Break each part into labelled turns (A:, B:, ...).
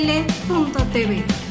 A: tele.tv.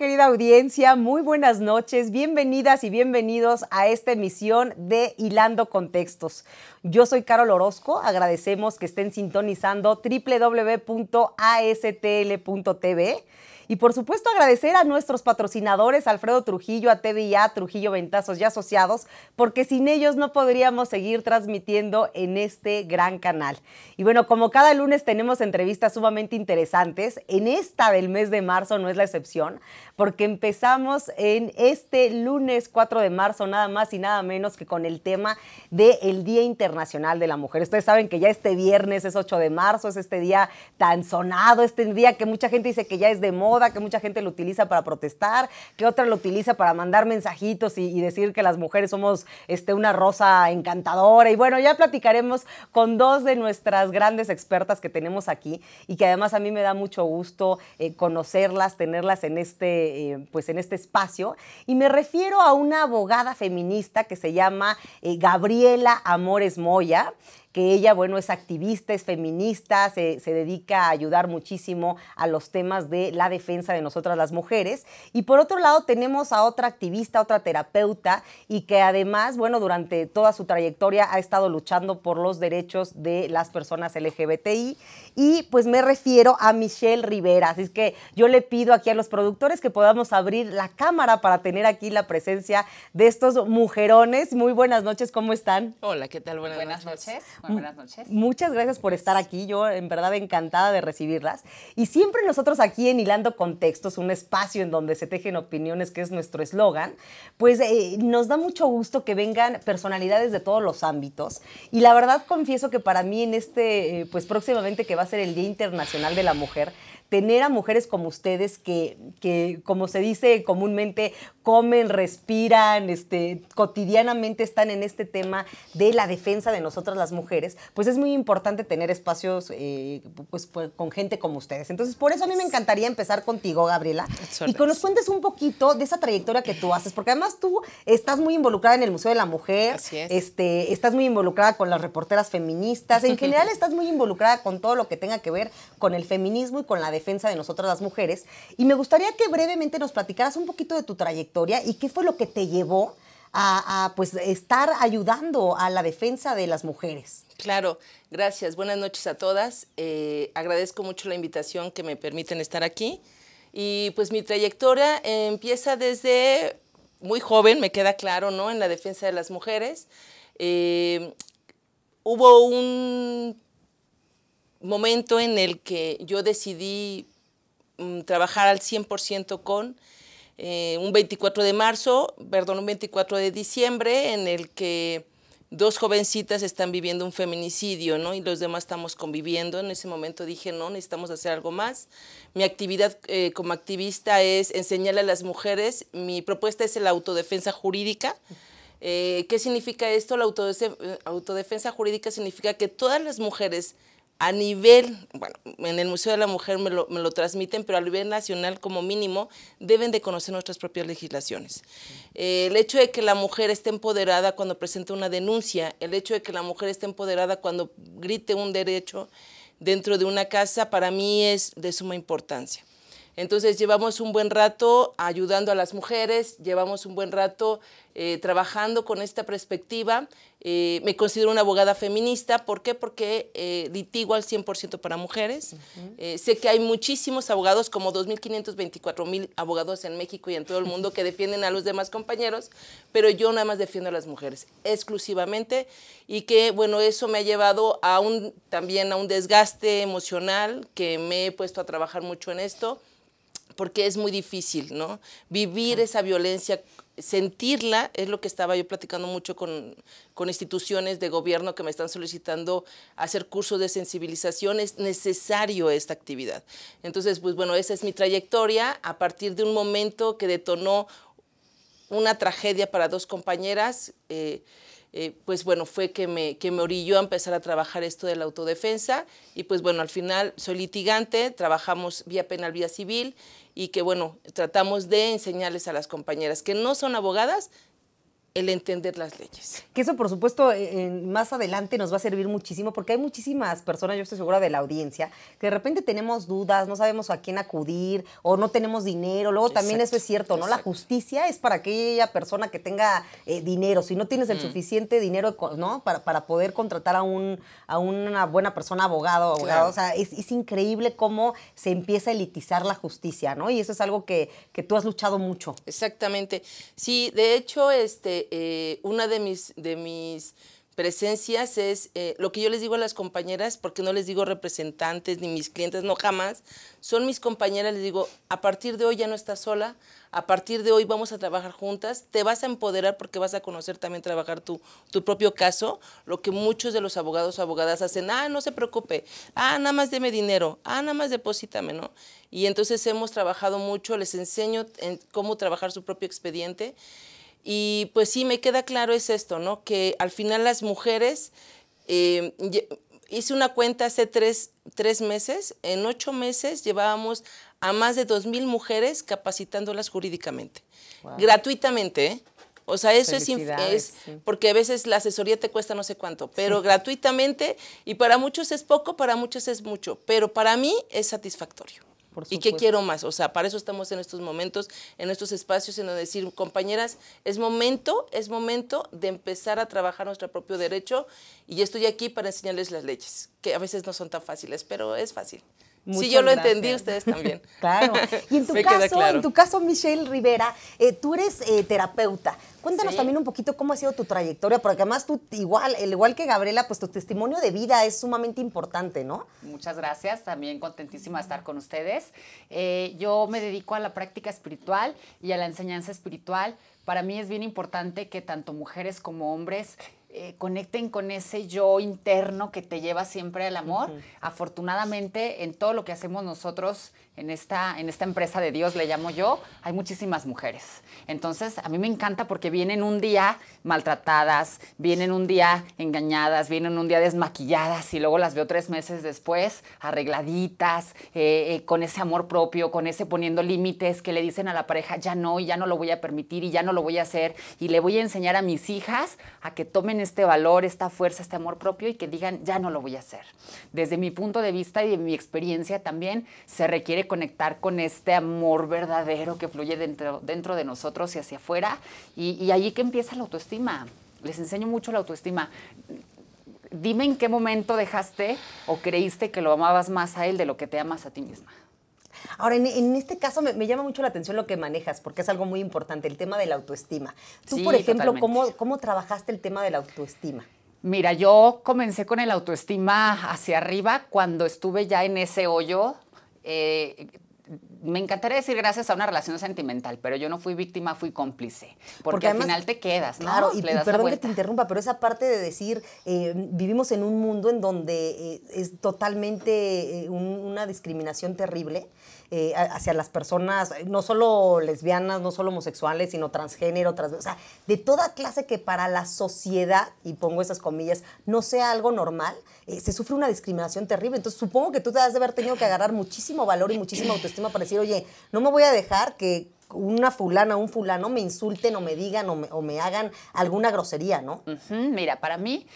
B: querida audiencia, muy buenas noches, bienvenidas y bienvenidos a esta emisión de Hilando Contextos. Yo soy Carol Orozco, agradecemos que estén sintonizando www.astl.tv y por supuesto agradecer a nuestros patrocinadores, Alfredo Trujillo, a TVIA, Trujillo Ventazos y Asociados, porque sin ellos no podríamos seguir transmitiendo en este gran canal. Y bueno, como cada lunes tenemos entrevistas sumamente interesantes, en esta del mes de marzo no es la excepción, porque empezamos en este lunes 4 de marzo, nada más y nada menos que con el tema del Día Internacional de la Mujer. Ustedes saben que ya este viernes es 8 de marzo, es este día tan sonado, este día que mucha gente dice que ya es de moda que mucha gente lo utiliza para protestar, que otra lo utiliza para mandar mensajitos y, decir que las mujeres somos este, una rosa encantadora. Y bueno, ya platicaremos con dos de nuestras grandes expertas que tenemos aquí y que además a mí me da mucho gusto eh, conocerlas, tenerlas en este, eh, pues en este espacio. Y me refiero a una abogada feminista que se llama eh, Gabriela Amores Moya que ella, bueno, es activista, es feminista, se, dedica a ayudar muchísimo a los temas de la defensa de nosotras las mujeres. Y por otro lado tenemos a otra activista, otra terapeuta, y que además, bueno, durante toda su trayectoria ha estado luchando por los derechos de las personas LGBTI. Y pues me refiero a Michelle Rivera. Así que yo le pido aquí a los productores que podamos abrir la cámara para tener aquí la presencia de estos mujerones. Muy buenas noches, ¿cómo están? Hola, ¿qué tal? Buenas, buenas noches buenas noches. Muchas gracias por estar aquí. Yo, en verdad, encantada de recibirlas. Y siempre nosotros aquí en Hilando Contextos, un espacio en donde se tejen opiniones, que es nuestro eslogan, pues eh, nos da mucho gusto que vengan personalidades de todos los ámbitos. Y la verdad, confieso que para mí, en este, eh, pues próximamente que va a ser el Día Internacional de la Mujer, tener a mujeres como ustedes que, que como se dice comúnmente, comen, respiran, este, cotidianamente están en este tema de la defensa de nosotras las mujeres, pues es muy importante tener espacios eh, pues, pues, con gente como ustedes. Entonces, por eso a mí me encantaría empezar contigo, Gabriela, y que nos cuentes un poquito de esa trayectoria que tú haces, porque además tú estás muy involucrada en el Museo de la Mujer, este, estás muy involucrada con las reporteras feministas, en general estás muy involucrada con todo lo que tenga que ver con el feminismo y con la defensa defensa de nosotras las mujeres. Y me gustaría que brevemente nos platicaras un poquito de tu trayectoria y qué fue lo que te llevó a, pues estar ayudando a la defensa de las mujeres.
C: Claro, gracias. Buenas noches a todas. Eh, agradezco mucho la invitación que me permiten estar aquí. Y pues mi trayectoria empieza desde muy joven, me queda claro, ¿no? En la defensa de las mujeres. Eh, hubo un momento en el que yo decidí mm, trabajar al 100% con eh, un 24 de marzo, perdón, un 24 de diciembre, en el que dos jovencitas están viviendo un feminicidio, ¿no? Y los demás estamos conviviendo. En ese momento dije, no, necesitamos hacer algo más. Mi actividad eh, como activista es enseñarle a las mujeres, mi propuesta es la autodefensa jurídica. Eh, ¿Qué significa esto? La autodefensa jurídica significa que todas las mujeres a nivel, bueno, en el Museo de la Mujer me lo, transmiten, pero a nivel nacional como mínimo deben de conocer nuestras propias legislaciones. Eh, el hecho de que la mujer esté empoderada cuando presenta una denuncia, el hecho de que la mujer esté empoderada cuando grite un derecho dentro de una casa, para mí es de suma importancia. Entonces llevamos un buen rato ayudando a las mujeres, llevamos un buen rato eh, trabajando con esta perspectiva. Eh, me considero una abogada feminista. ¿Por qué? Porque eh, litigo al 100% para mujeres. Eh, sé que hay muchísimos abogados, como 2.524.000 abogados en México y en todo el mundo que defienden a los demás compañeros, pero yo nada más defiendo a las mujeres, exclusivamente. Y que, bueno, eso me ha llevado a un, también a un desgaste emocional, que me he puesto a trabajar mucho en esto porque es muy difícil, ¿no? Vivir esa violencia sentirla, es lo que estaba yo platicando mucho con, instituciones de gobierno que me están solicitando hacer cursos de sensibilización, es necesario esta actividad. Entonces, pues bueno, esa es mi trayectoria a partir de un momento que detonó una tragedia para dos compañeras. Eh, eh, pues bueno, fue que me, que me orilló a empezar a trabajar esto de la autodefensa y pues bueno, al final soy litigante, trabajamos vía penal, vía civil y que bueno, tratamos de enseñarles a las compañeras que no son abogadas, el entender las leyes.
B: Que eso, por supuesto, e, más adelante nos va a servir muchísimo, porque hay muchísimas personas, yo estoy segura de la audiencia, que de repente tenemos dudas, no sabemos a quién acudir o no tenemos dinero. Luego también eso es cierto, ¿no? La justicia es para aquella persona que tenga eh, dinero. Si no tienes el mm. suficiente dinero, ¿no? Para, para poder contratar a, un, a una buena persona, abogado, abogado. O sea, es, es, increíble cómo se empieza a elitizar la justicia, ¿no? Y eso es algo que, que tú has luchado mucho. Exactamente.
C: Sí, de hecho, este eh, una de mis, de mis presencias es eh, lo que yo les digo a las compañeras, porque no les digo representantes ni mis clientes, no jamás, son mis compañeras, les digo, a partir de hoy ya no estás sola, a partir de hoy vamos a trabajar juntas, te vas a empoderar porque vas a conocer también trabajar tu, tu propio caso, lo que muchos de los abogados o abogadas hacen, ah, no se preocupe, ah, nada más deme dinero, ah, nada más deposítame, ¿no? Y entonces hemos trabajado mucho, les enseño cómo trabajar su propio expediente. Y pues sí, me queda claro es esto, ¿no? Que al final las mujeres, em, hice una cuenta hace tres, tres, meses, en ocho meses llevábamos a más de dos mil mujeres capacitándolas jurídicamente, gratuitamente, ¿eh? O sea, eso es, porque a veces la asesoría te cuesta no sé cuánto, pero gratuitamente y para muchos es poco, para muchos es mucho, pero para mí es satisfactorio. ¿Y qué quiero más? O sea, para eso estamos en estos momentos, en estos espacios, en donde decir, compañeras, es momento, es momento de empezar a trabajar nuestro propio derecho y estoy aquí para enseñarles las leyes, que a veces no son tan fáciles, pero es fácil
B: sí, yo lo entendí, ustedes también. claro.
C: Y en tu,
B: caso, Michelle Rivera, eh, tú eres eh, terapeuta. Cuéntanos también un poquito cómo ha sido tu trayectoria, porque además tú, igual, igual que Gabriela, pues tu testimonio de vida es sumamente importante,
D: ¿no? Muchas gracias, también contentísima de estar con ustedes. Eh, yo me dedico a la práctica espiritual y a la enseñanza espiritual. Para mí es bien importante que tanto mujeres como hombres eh, conecten con ese yo interno que te lleva siempre al amor. Afortunadamente, en todo lo que hacemos nosotros en esta, en esta empresa de Dios, le llamo yo, hay muchísimas mujeres. Entonces, a mí me encanta porque vienen un día maltratadas, vienen un día engañadas, vienen un día desmaquilladas y luego las veo tres meses después arregladitas, eh, eh, con ese amor propio, con ese poniendo límites que le dicen a la pareja, ya no, y ya no lo voy a permitir y ya no lo voy a hacer y le voy a enseñar a mis hijas a que tomen este valor, esta fuerza, este amor propio y que digan, ya no lo voy a hacer. Desde mi punto de vista y de mi experiencia también se requiere conectar con este amor verdadero que fluye dentro, dentro de nosotros y hacia afuera. Y, y allí que empieza la autoestima. Les enseño mucho la autoestima. Dime en qué momento dejaste o creíste que lo amabas más a él de lo que te amas a ti misma. Ahora, en, este caso me, llama mucho
B: la atención lo que manejas, porque es algo muy importante, el tema de la autoestima. Tú, por ejemplo, ¿cómo, ¿cómo,
D: trabajaste el tema de la autoestima? Mira, yo comencé con el autoestima hacia arriba cuando estuve ya en ese hoyo eh, me encantaría decir gracias a una relación sentimental, pero yo no fui víctima, fui cómplice. Porque, al final te quedas, ¿no? Claro, perdón que te
B: interrumpa, pero esa parte de decir, eh, vivimos en un mundo en donde eh, es totalmente una discriminación terrible. Eh, hacia las personas, eh, no solo lesbianas, no solo homosexuales, sino transgénero, o sea, de toda clase que para la sociedad, y pongo esas comillas, no sea algo normal, eh, se sufre una discriminación terrible. Entonces, supongo que tú te has de haber tenido que agarrar muchísimo valor y muchísima autoestima para decir, oye, no me voy a dejar que una fulana, un fulano me insulten o me digan o me, hagan alguna grosería,
D: ¿no? Mira, para mí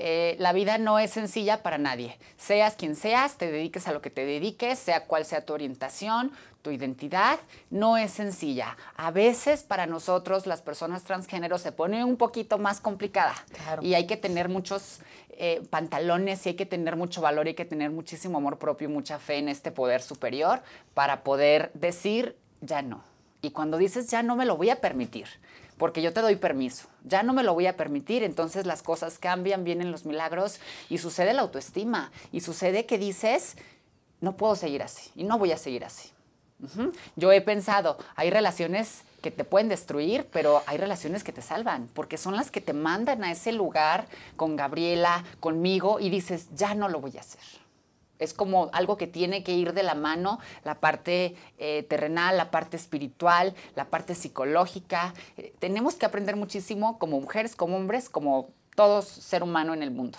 D: eh, la vida no es sencilla para nadie. Seas quien seas, te dediques a lo que te dediques, sea cual sea tu orientación, tu identidad, no es sencilla. A veces para nosotros las personas transgénero se pone un poquito más complicada y hay que tener muchos eh, pantalones y hay que tener mucho valor y hay que tener muchísimo amor propio y mucha fe en este poder superior para poder decir ya no. Y cuando dices ya no me lo voy a permitir porque yo te doy permiso. Ya no me lo voy a permitir, entonces las cosas cambian, vienen los milagros y sucede la autoestima y sucede que dices, no puedo seguir así y no voy a seguir así. Yo he pensado, hay relaciones que te pueden destruir, pero hay relaciones que te salvan, porque son las que te mandan a ese lugar con Gabriela, conmigo, y dices, ya no lo voy a hacer es como algo que tiene que ir de la mano, la parte eh, terrenal, la parte espiritual, la parte psicológica. Eh, tenemos que aprender muchísimo como mujeres, como hombres, como todos ser humano en el mundo.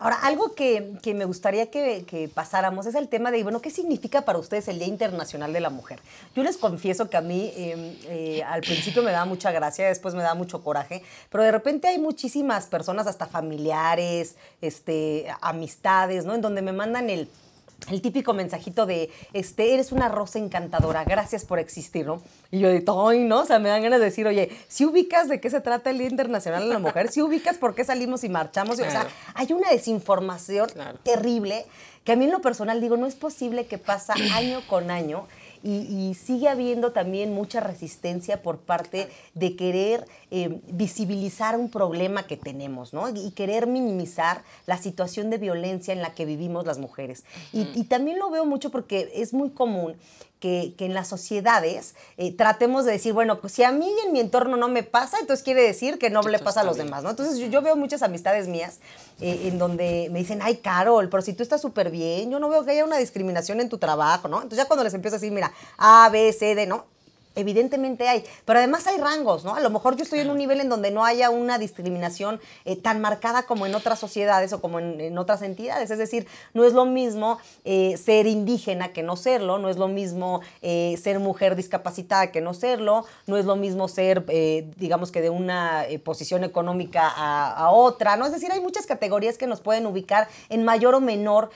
D: Ahora, algo que, me gustaría
B: que, pasáramos es el tema de, bueno, ¿qué significa para ustedes el Día Internacional de la Mujer? Yo les confieso que a mí eh, eh, al principio me da mucha gracia, después me da mucho coraje, pero de repente hay muchísimas personas, hasta familiares, este, amistades, ¿no? En donde me mandan el el típico mensajito de, este, eres una rosa encantadora, gracias por existir, ¿no? Y yo de, ay, ¿no? O sea, me dan ganas de decir, oye, si ubicas de qué se trata el Día Internacional de la Mujer, si ubicas por qué salimos y marchamos, o sea, hay una desinformación terrible que a mí en lo personal digo, no es posible que pasa año con año y, sigue habiendo también mucha resistencia por parte de querer eh, visibilizar un problema que tenemos, ¿no? Y querer minimizar la situación de violencia en la que vivimos las mujeres. y también lo veo mucho porque es muy común que, en las sociedades eh, tratemos de decir, bueno, pues si a mí en mi entorno no me pasa, entonces quiere decir que no le pasa a los demás, ¿no? Entonces yo, veo muchas amistades mías eh, en donde me dicen, ay, Carol, pero si tú estás súper bien, yo no veo que haya una discriminación en tu trabajo, ¿no? Entonces ya cuando les empiezo a decir, mira, A, B, C, D, ¿no? evidentemente hay, pero además hay rangos, ¿no? A lo mejor yo estoy en un nivel en donde no haya una discriminación eh, tan marcada como en otras sociedades o como en, otras entidades. Es decir, no es lo mismo eh, ser indígena que no serlo, no es lo mismo eh, ser mujer discapacitada que no serlo, no es lo mismo ser, digamos que de una posición económica a, a, otra, ¿no? Es decir, hay muchas categorías que nos pueden ubicar en mayor o menor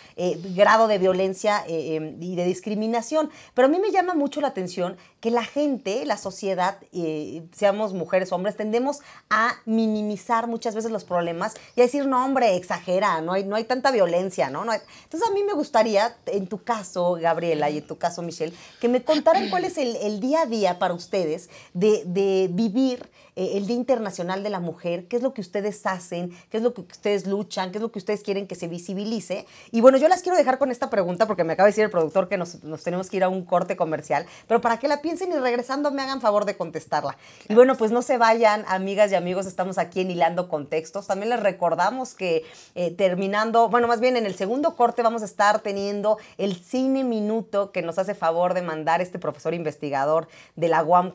B: grado de violencia em, y de discriminación. Pero a mí me llama mucho la atención que la gente, la sociedad, eh, seamos mujeres o hombres, tendemos a minimizar muchas veces los problemas y a decir, no, hombre, exagera, no hay, no hay tanta violencia, ¿no? Entonces a mí me gustaría, en tu caso, Gabriela, y en tu caso, Michelle, que me contaran cuál es el, el día a día para ustedes de, de vivir eh, el Día Internacional de la Mujer, qué es lo que ustedes hacen, qué es lo que ustedes luchan, qué es lo que ustedes quieren que se visibilice. Y bueno, yo las quiero dejar con esta pregunta porque me acaba de decir el productor que nos, tenemos que ir a un corte comercial, pero para que la piensen y regresando me hagan favor de contestarla. Y bueno, pues no se vayan, amigas y amigos, estamos aquí en Hilando Contextos. También les recordamos que eh, terminando, bueno, más bien en el segundo corte vamos a estar teniendo el Cine Minuto que nos hace favor de mandar este profesor investigador de la UAM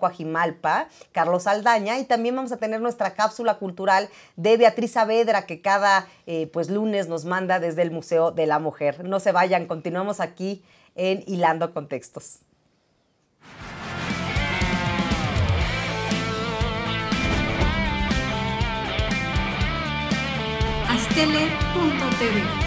B: Carlos Aldaña, y también vamos a tener nuestra cápsula cultural de Beatriz Avedra que cada eh, pues lunes nos manda desde el Museo de la Mujer. No se vayan, continuamos aquí en Hilando Contextos.
A: Astele.tv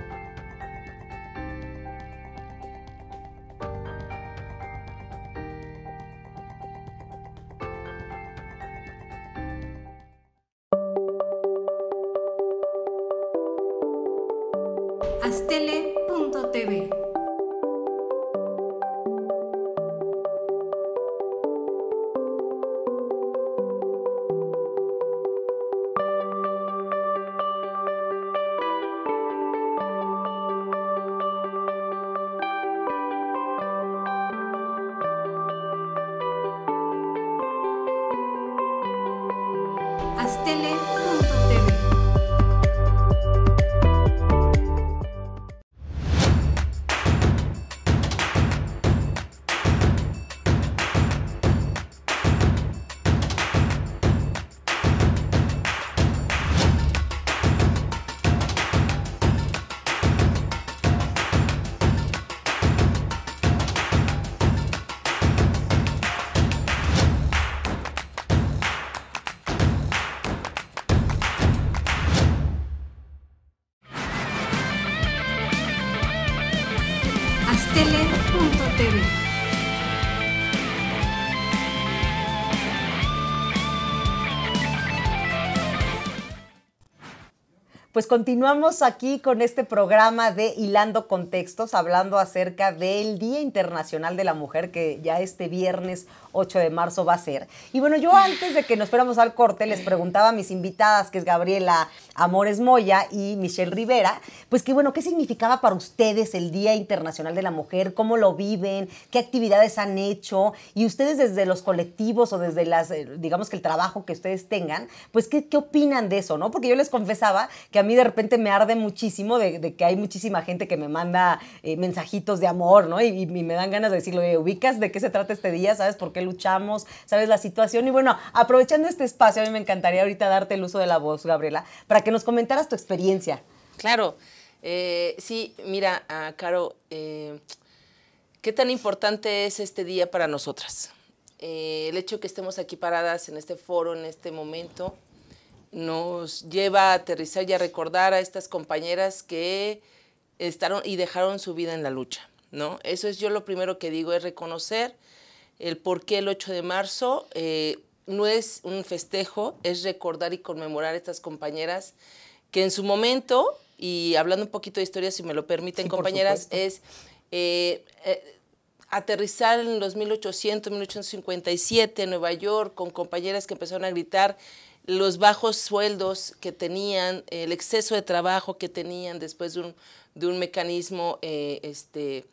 A: astele.tv.
B: continuamos aquí con este programa de Hilando Contextos, hablando acerca del Día Internacional de la Mujer, que ya este viernes 8 de marzo va a ser. Y bueno, yo antes de que nos fuéramos al corte, les preguntaba a mis invitadas, que es Gabriela Amores Moya y Michelle Rivera, pues que bueno, ¿qué significaba para ustedes el Día Internacional de la Mujer? ¿Cómo lo viven? ¿Qué actividades han hecho? Y ustedes desde los colectivos o desde las, eh, digamos que el trabajo que ustedes tengan, pues ¿qué, qué opinan de eso, no? Porque yo les confesaba que a mí de repente me arde muchísimo de, que hay muchísima gente que me manda eh, mensajitos de amor, ¿no? Y, me dan ganas de decirle, ubicas de qué se trata este día, sabes por qué luchamos, sabes la situación. Y bueno, aprovechando este espacio, a mí me encantaría ahorita darte el uso de la voz, Gabriela, para que nos comentaras tu experiencia.
C: Claro. Eh, sí, mira, ah, Caro, eh, ¿qué tan importante es este día para nosotras? el hecho que estemos aquí paradas en este foro, en este momento, nos lleva a aterrizar y a recordar a estas compañeras que estaron y dejaron su vida en la lucha, ¿no? Eso es yo lo primero que digo, es reconocer el por qué el 8 de marzo eh, no es un festejo, es recordar y conmemorar a estas compañeras que en su momento, y hablando un poquito de historia, si me lo permiten, compañeras, es eh, eh, aterrizar en los 1800, 1857 en Nueva York con compañeras que empezaron a gritar los bajos sueldos que tenían, el exceso de trabajo que tenían después de un, mecanismo eh, este,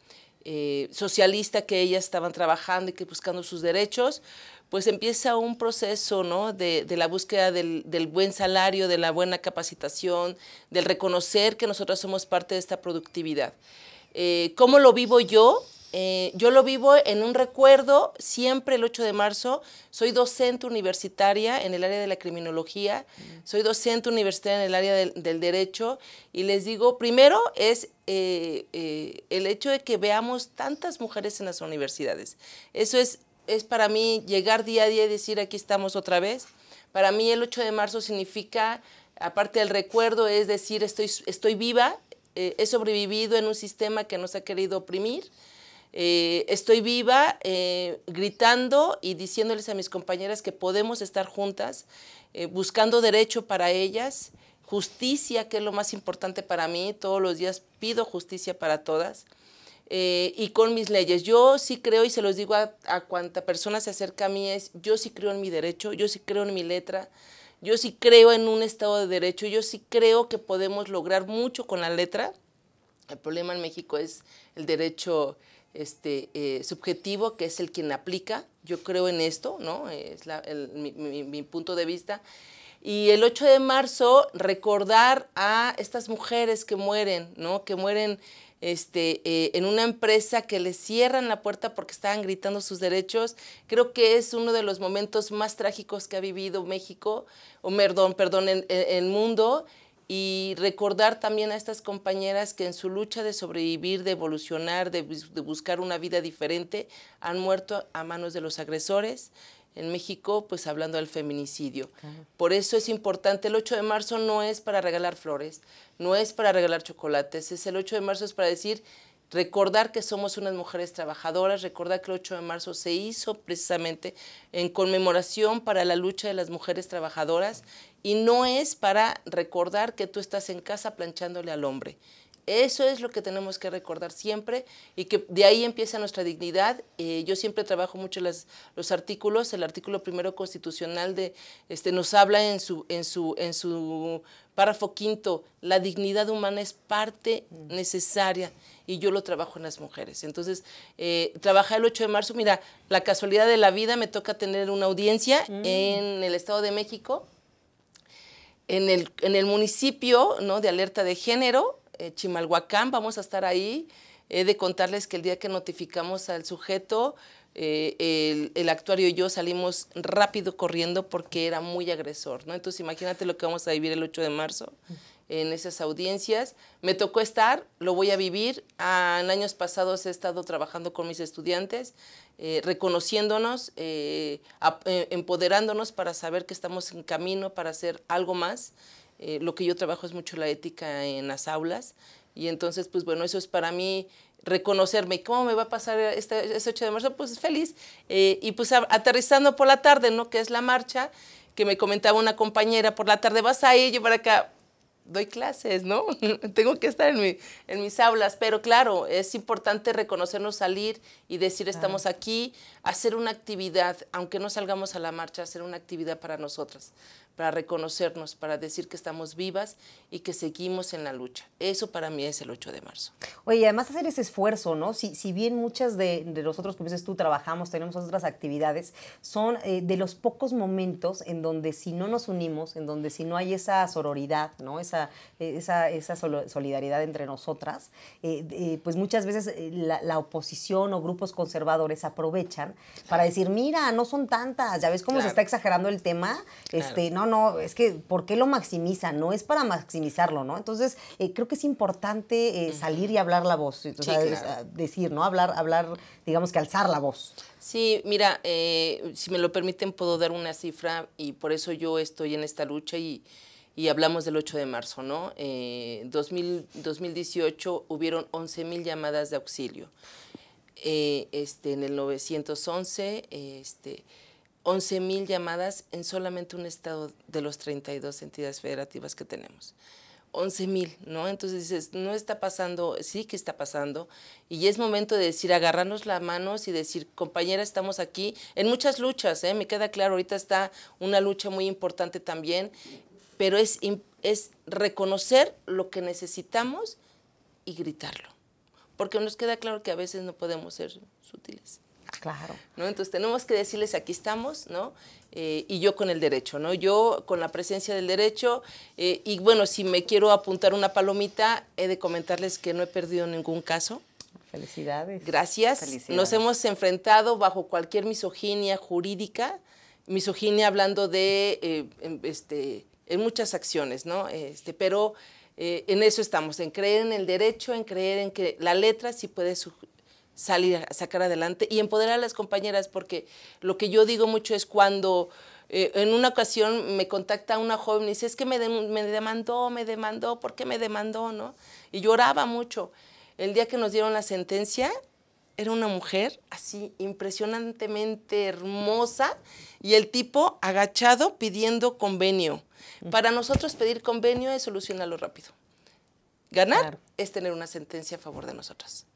C: eh, socialista que ellas estaban trabajando y que buscando sus derechos, pues empieza un proceso ¿no? de, la búsqueda del, buen salario, de la buena capacitación, del reconocer que nosotros somos parte de esta productividad. Eh, ¿Cómo lo vivo yo? Eh, yo lo vivo en un recuerdo, siempre el 8 de marzo, soy docente universitaria en el área de la criminología, mm. soy docente universitaria en el área del, derecho y les digo, primero es eh, eh, el hecho de que veamos tantas mujeres en las universidades. Eso es, es para mí llegar día a día y decir, aquí estamos otra vez. Para mí el 8 de marzo significa, aparte del recuerdo, es decir, estoy, estoy viva, he sobrevivido en un sistema que nos ha querido oprimir. Eh, estoy viva, eh, gritando y diciéndoles a mis compañeras que podemos estar juntas, eh, buscando derecho para ellas, justicia, que es lo más importante para mí. Todos los días pido justicia para todas. y con mis leyes. Yo sí creo, y se los digo a, a cuanta persona se acerca a mí, es yo sí creo en mi derecho, yo sí creo en mi letra, yo sí creo en un Estado de Derecho, yo sí creo que podemos lograr mucho con la letra. El problema en México es el derecho este, eh, subjetivo que es el quien aplica. Yo creo en esto, ¿no? Es mi, punto de vista. Y el 8 de marzo, recordar a estas mujeres que mueren, ¿no? Que mueren este, eh, en una empresa que les cierran la puerta porque estaban gritando sus derechos. Creo que es uno de los momentos más trágicos que ha vivido México, o perdón, perdón, en el mundo y recordar también a estas compañeras que en su lucha de sobrevivir, de evolucionar, de, buscar una vida diferente, han muerto a manos de los agresores. En México, pues hablando del feminicidio. Por eso es importante, el 8 de marzo no es para regalar flores, no es para regalar chocolates, es el 8 de marzo es para decir, recordar que somos unas mujeres trabajadoras, recordar que el 8 de marzo se hizo precisamente en conmemoración para la lucha de las mujeres trabajadoras y no es para recordar que tú estás en casa planchándole al hombre. Eso es lo que tenemos que recordar siempre y que de ahí empieza nuestra dignidad. Eh, yo siempre trabajo mucho los artículos. El artículo primero constitucional de, este, nos habla en su, en, su, en su párrafo quinto, la dignidad humana es parte mm. necesaria y yo lo trabajo en las mujeres. Entonces, eh, el 8 de marzo. Mira, la casualidad de la vida me toca tener una audiencia mm. en el Estado de México en el, en el municipio ¿no? de alerta de género, eh, Chimalhuacán, vamos a estar ahí. He de contarles que el día que notificamos al sujeto, eh, el, el, actuario y yo salimos rápido corriendo porque era muy agresor. ¿no? Entonces imagínate lo que vamos a vivir el 8 de marzo en esas audiencias. Me tocó estar, lo voy a vivir. Ah, en años pasados he estado trabajando con mis estudiantes eh, reconociéndonos, eh, eh, empoderándonos para saber que estamos en camino para hacer algo más. lo que yo trabajo es mucho la ética en las aulas y entonces, pues bueno, eso es para mí reconocerme. cómo me va a pasar este, 8 de marzo? Pues feliz. y pues aterrizando por la tarde, ¿no? Que es la marcha, que me comentaba una compañera, por la tarde vas a ir, yo para acá, doy clases, ¿no? Tengo que estar en, mis aulas, pero claro, es importante reconocernos, salir y decir estamos aquí, hacer una actividad, aunque no salgamos a la marcha, hacer una actividad para nosotras, para reconocernos, para decir que estamos vivas y que seguimos en la lucha. Eso para mí es el 8 de marzo.
B: Oye, además hacer ese esfuerzo, ¿no? Si, bien muchas de, de nosotros, como dices tú, trabajamos, tenemos otras actividades, son eh, de los pocos momentos en donde si no nos unimos, en donde si no hay esa sororidad, ¿no? Esa, e, esa, solidaridad entre nosotras, eh, eh, pues muchas veces la, la, oposición o grupos conservadores aprovechan para decir, mira, no son tantas, ya ves cómo se está exagerando el tema, este, no, no, es que, ¿por qué lo maximizan? No es para maximizarlo, ¿no? Entonces, eh, creo que es importante eh, salir y hablar la voz, ah, decir, ¿no? Hablar, hablar, digamos que alzar la voz.
C: Sí, mira, eh, si me lo permiten, puedo dar una cifra y por eso yo estoy en esta lucha y, hablamos del 8 de marzo, ¿no? Eh, 2018 hubieron 11.000 llamadas de auxilio. este, en el 911, este, 11.000 llamadas en solamente un estado de los 32 entidades federativas que tenemos. 11.000, ¿no? Entonces dices, no está pasando, sí que está pasando, y es momento de decir, agarrarnos las manos y decir, compañera, estamos aquí en muchas luchas, ¿eh? me queda claro, ahorita está una lucha muy importante también, pero es, es reconocer lo que necesitamos y gritarlo, porque nos queda claro que a veces no podemos ser sutiles. Claro. Entonces tenemos que decirles, aquí estamos, ¿no? Eh, y yo con el derecho, ¿no? Yo con la presencia del derecho, eh, y bueno, si me quiero apuntar una palomita, he de comentarles que no he perdido ningún caso.
B: Felicidades.
C: Gracias. Nos hemos enfrentado bajo cualquier misoginia jurídica, misoginia hablando de, eh, este, en muchas acciones, ¿no? Este, pero en eso estamos, en creer en el derecho, en creer en que la letra sí puede salir a sacar adelante y empoderar a las compañeras, porque lo que yo digo mucho es cuando eh, en una ocasión me contacta una joven y dice, es que me, demandó, me demandó, ¿por qué me demandó? ¿no? Y lloraba mucho. El día que nos dieron la sentencia, era una mujer así impresionantemente hermosa y el tipo agachado pidiendo convenio. Para nosotros pedir convenio es solucionarlo rápido. Ganar es tener una sentencia a favor de nosotras.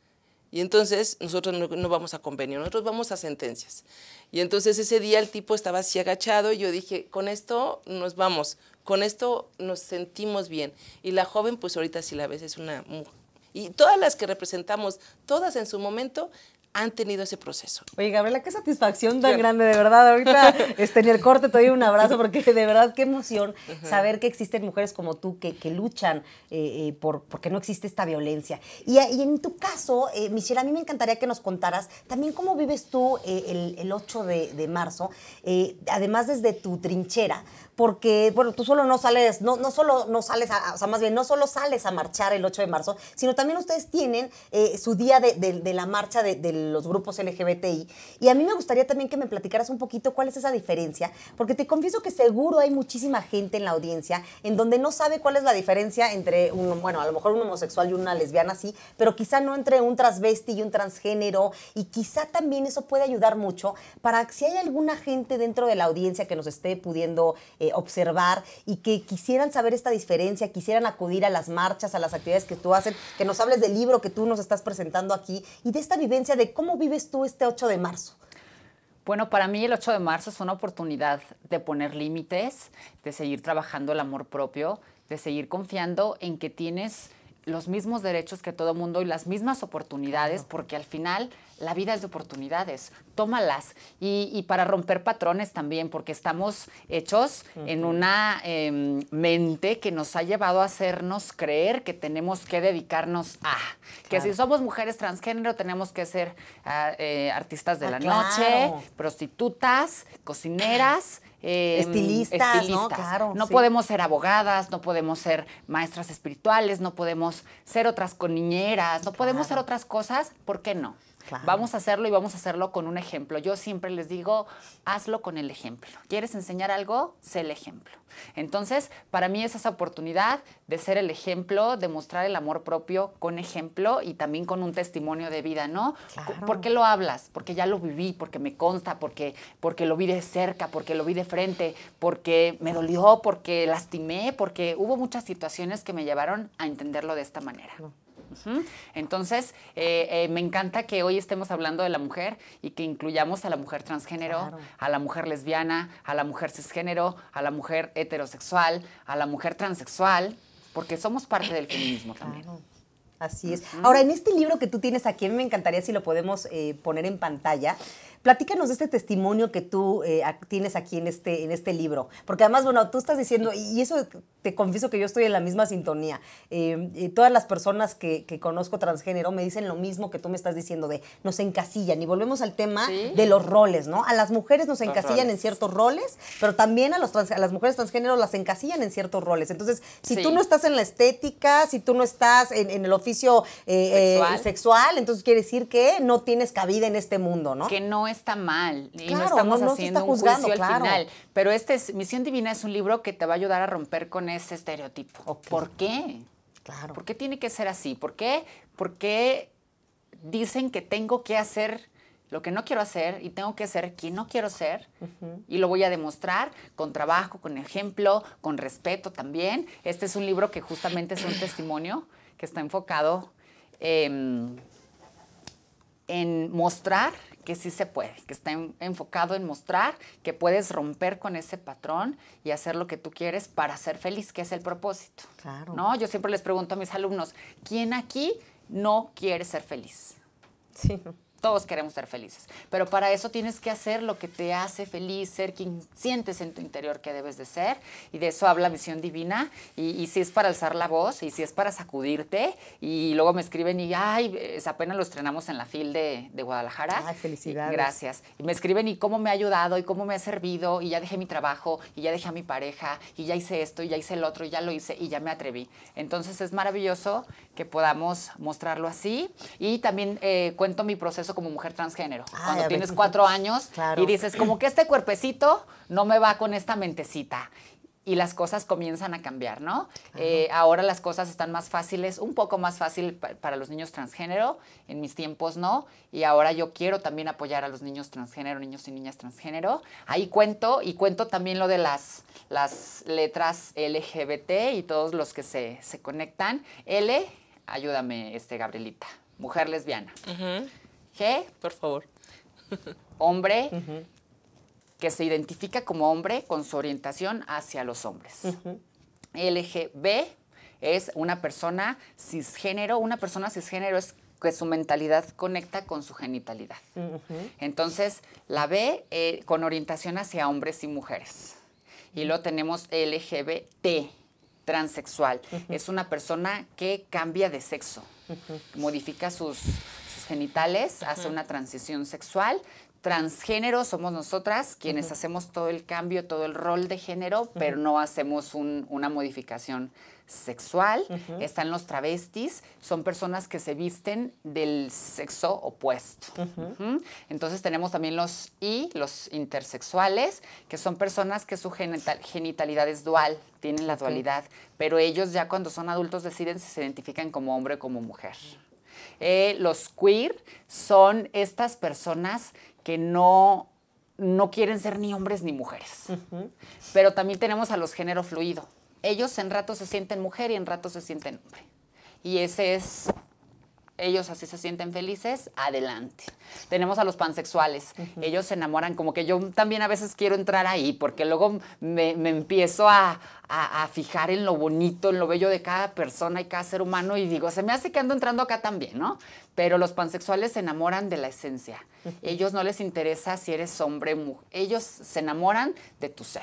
C: Y entonces nosotros no, vamos a convenio, nosotros vamos a sentencias. Y entonces ese día el tipo estaba así agachado y yo dije, con esto nos vamos, con esto nos sentimos bien. Y la joven, pues ahorita sí la ves, es una mujer. Y todas las que representamos,
B: todas en su momento, han tenido ese proceso. Oye, Gabriela, qué satisfacción tan grande, de verdad. Ahorita este, en el corte te doy un abrazo porque de verdad qué emoción saber que existen mujeres como tú que, luchan eh, eh, por porque no existe esta violencia. Y, en tu caso, eh, Michelle, a mí me encantaría que nos contaras también cómo vives tú el, 8 de marzo, además desde tu trinchera, porque, bueno, tú solo no sales, no, solo no sales, a, o sea, más bien, no solo sales a marchar el 8 de marzo, sino también ustedes tienen eh, su día de, la marcha de, los grupos LGBTI. Y a mí me gustaría también que me platicaras un poquito cuál es esa diferencia, porque te confieso que seguro hay muchísima gente en la audiencia en donde no sabe cuál es la diferencia entre, un, bueno, a lo mejor un homosexual y una lesbiana, sí, pero quizá no entre un transvesti y un transgénero, y quizá también eso puede ayudar mucho para si hay alguna gente dentro de la audiencia que nos esté pudiendo eh, observar y que quisieran saber esta diferencia, quisieran acudir a las marchas, a las actividades que tú haces, que nos hables del libro que tú nos estás presentando aquí y de esta vivencia de cómo vives tú este 8 de marzo.
D: Bueno, para mí el 8 de marzo es una oportunidad de poner límites, de seguir trabajando el amor propio, de seguir confiando en que tienes los mismos derechos que todo mundo y las mismas oportunidades, porque al final la vida es de oportunidades, tómalas. Y, para romper patrones también, porque estamos hechos en una em, mente que nos ha llevado a hacernos creer que tenemos que dedicarnos a, que si somos mujeres transgénero tenemos que ser ah, eh, artistas de ah, la noche, prostitutas, cocineras. Em, estilistas, ¿no? podemos ser abogadas, no podemos ser maestras espirituales, no podemos ser otras con no podemos ser otras cosas, ¿por qué no? Vamos a hacerlo y vamos a hacerlo con un ejemplo. Yo siempre les digo, hazlo con el ejemplo. ¿Quieres enseñar algo? Sé el ejemplo. Entonces, para mí es esa oportunidad de ser el ejemplo, de mostrar el amor propio con ejemplo y también con un testimonio de vida, ¿no? ¿Por qué lo hablas? Porque ya lo viví, porque me consta, porque, porque lo vi de cerca, porque lo vi de frente, porque me dolió, porque lastimé, porque hubo muchas situaciones que me llevaron a entenderlo de esta manera. Entonces, eh, eh, me encanta que hoy estemos hablando de la mujer y que incluyamos a la mujer transgénero, a la mujer lesbiana, a la mujer cisgénero, a la mujer heterosexual, a la mujer transexual, porque somos parte del feminismo también. Así es. Ahora, en
B: este libro que tú tienes aquí, a mí me encantaría si lo podemos eh, poner en pantalla. Platícanos de este testimonio que tú eh, tienes aquí en este, en este libro, porque además, bueno, tú estás diciendo, y eso te confieso que yo estoy en la misma sintonía, eh, todas las personas que, conozco transgénero me dicen lo mismo que tú me estás diciendo, de nos encasillan, y volvemos al tema de los roles, ¿no? A las mujeres nos encasillan en ciertos roles, pero también a, los las mujeres transgénero las encasillan en ciertos roles. Entonces, si tú no estás en la estética, si tú no estás en, el oficio eh, sexual. sexual, entonces quiere decir que no tienes cabida en este mundo, ¿no? Que
D: no está mal y no estamos haciendo un juicio al final. Pero este es, Misión Divina es un libro que te va a ayudar a romper con ese estereotipo. ¿Por qué? Claro. ¿Por qué tiene que ser así? ¿Por qué? ¿Por qué dicen que tengo que hacer lo que no quiero hacer y tengo que ser quien no quiero ser y lo voy a demostrar con trabajo, con ejemplo, con respeto también. Este es un libro que justamente es un testimonio que está enfocado en en mostrar que sí se puede, que está enfocado en mostrar que puedes romper con ese patrón y hacer lo que tú quieres para ser feliz, que es el propósito. Claro. ¿No? Yo siempre les pregunto a mis alumnos, ¿quién aquí no quiere ser feliz? Sí. Todos queremos ser felices, pero para eso tienes que hacer lo que te hace feliz, ser quien sientes en tu interior que debes de ser, y de eso habla Misión Divina, y, si es para alzar la voz, y si es para sacudirte, y luego me escriben y, ay, apenas lo estrenamos en la FIL de, Guadalajara. Ay, felicidades. gracias. Y me escriben y cómo me ha ayudado, y cómo me ha servido, y ya dejé mi trabajo, y ya dejé a mi pareja, y ya hice esto, y ya hice el otro, y ya lo hice, y ya me atreví. Entonces es maravilloso que podamos mostrarlo así, y también eh, cuento mi proceso como mujer transgénero. Ah, cuando tienes cuatro años y dices, como que este cuerpecito no me va con esta mentecita y las cosas comienzan a cambiar, ¿no? Eh, ahora las cosas están más fáciles, un poco más fácil para los niños transgénero, en mis tiempos no, y ahora yo quiero también apoyar a los niños transgénero, niños y niñas transgénero. Ahí cuento, y cuento también lo de las, las letras LGBT y todos los que se, se conectan. L, ayúdame, este, Gabrielita, mujer lesbiana. G. Por favor. Hombre que se identifica como hombre con su orientación hacia los hombres. LGB es una persona cisgénero. Una persona cisgénero es que su mentalidad conecta con su genitalidad. Entonces, la B eh, con orientación hacia hombres y mujeres. Y luego tenemos LGBT, transexual. Es una persona que cambia de sexo, modifica sus, genitales, hace una transición sexual. Transgénero somos nosotras quienes hacemos todo el cambio, todo el rol de género, pero no hacemos una modificación sexual, están los travestis, son personas que se visten del sexo opuesto. Entonces tenemos también los y, los intersexuales, que son personas que su genitalidad es dual, tienen la dualidad, pero ellos ya cuando son adultos deciden si se identifican como hombre o como mujer. Eh, los queer son estas personas que no, no quieren ser ni hombres ni mujeres. Pero también tenemos a los género fluido. Ellos en rato se sienten mujer y en rato se sienten hombre. Y ese es ellos así se sienten felices, adelante. Tenemos a los pansexuales, ellos se enamoran, como que yo también a veces quiero entrar ahí, porque luego me, empiezo a, a, fijar en lo bonito, en lo bello de cada persona y cada ser humano y digo, se me hace que ando entrando acá también, ¿no? pero los pansexuales se enamoran de la esencia. Ellos no les interesa si eres hombre, mujer. Ellos se enamoran de tu ser.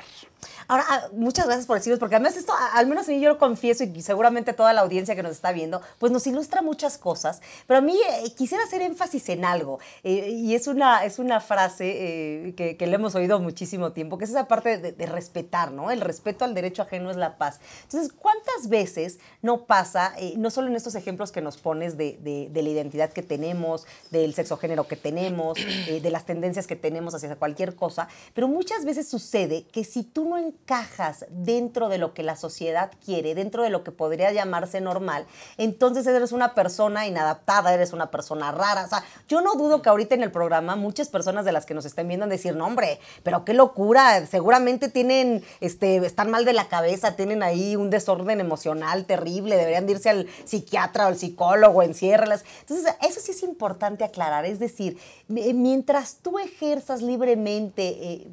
B: Ahora, ah, muchas gracias por decirnos, porque además esto, al menos a mí yo lo confieso y seguramente toda la audiencia que nos está viendo, pues nos ilustra muchas cosas, pero a mí eh, quisiera hacer énfasis en algo, eh, y es una, es una frase eh, que, le hemos oído muchísimo tiempo, que es esa parte de, respetar, ¿no? El respeto al derecho ajeno es la paz. Entonces, ¿cuántas veces no pasa, no solo en estos ejemplos que nos pones de, de la identidad, que tenemos, del sexo género que tenemos, eh, de las tendencias que tenemos hacia cualquier cosa, pero muchas veces sucede que si tú no encajas dentro de lo que la sociedad quiere, dentro de lo que podría llamarse normal, entonces eres una persona inadaptada, eres una persona rara. O sea, yo no dudo que ahorita en el programa muchas personas de las que nos estén viendo han decir, no, hombre, pero qué locura, seguramente tienen, este, están mal de la cabeza, tienen ahí un desorden emocional terrible, deberían irse al psiquiatra o al psicólogo, enciérralas. Entonces, eso sí es importante aclarar, es decir, mientras tú ejerzas libremente eh,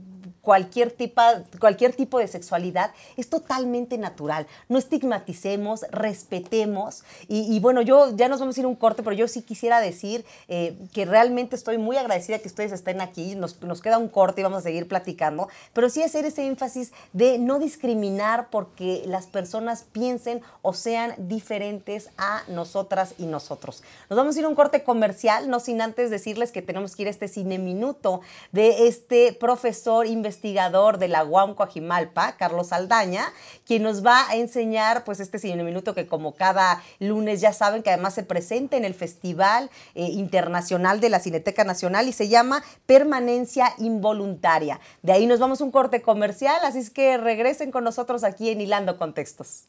B: cualquier, cualquier tipo de sexualidad es totalmente natural. No estigmaticemos, respetemos. Y, bueno, yo ya nos vamos a ir un corte, pero yo sí quisiera decir eh, que realmente estoy muy agradecida que ustedes estén aquí. Nos, nos, queda un corte y vamos a seguir platicando. Pero sí hacer ese énfasis de no discriminar porque las personas piensen o sean diferentes a nosotras y nosotros. Nos vamos a ir un corte comercial, no sin antes decirles que tenemos que ir a este cine minuto de este profesor investigador investigador de la UAM Carlos Aldaña, quien nos va a enseñar pues este Cine Minuto que como cada lunes ya saben que además se presenta en el Festival eh, Internacional de la Cineteca Nacional y se llama Permanencia Involuntaria. De ahí nos vamos a un corte comercial, así es que regresen con nosotros aquí en Hilando Contextos.